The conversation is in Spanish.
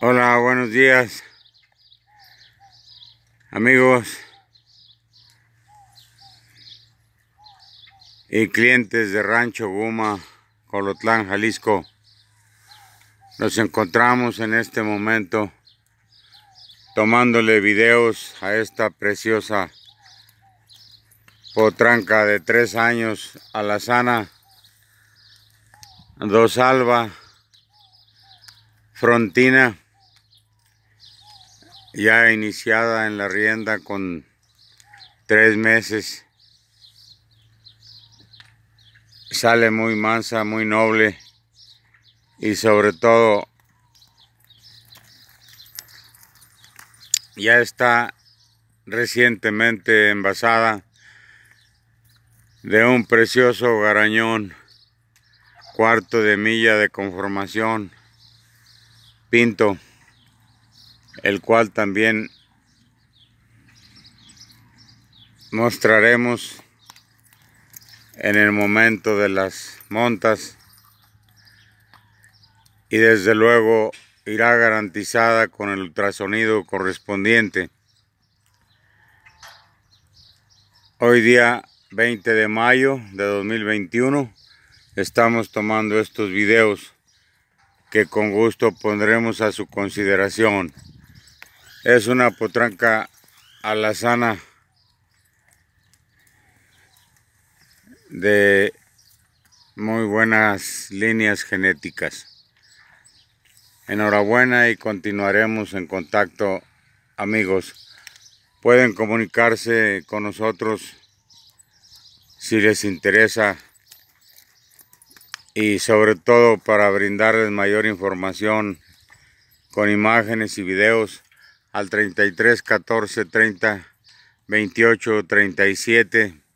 Hola, buenos días. Amigos y clientes de Rancho Guma, Colotlán, Jalisco. Nos encontramos en este momento tomándole videos a esta preciosa potranca de tres años a la sana Frontina ya iniciada en la rienda con tres meses. Sale muy mansa, muy noble y sobre todo ya está recientemente envasada de un precioso garañón, cuarto de milla de conformación, pinto el cual también mostraremos en el momento de las montas y desde luego irá garantizada con el ultrasonido correspondiente. Hoy día 20 de mayo de 2021 estamos tomando estos videos que con gusto pondremos a su consideración. Es una potranca alazana de muy buenas líneas genéticas. Enhorabuena y continuaremos en contacto amigos. Pueden comunicarse con nosotros si les interesa y sobre todo para brindarles mayor información con imágenes y videos al 33 14 30 28 37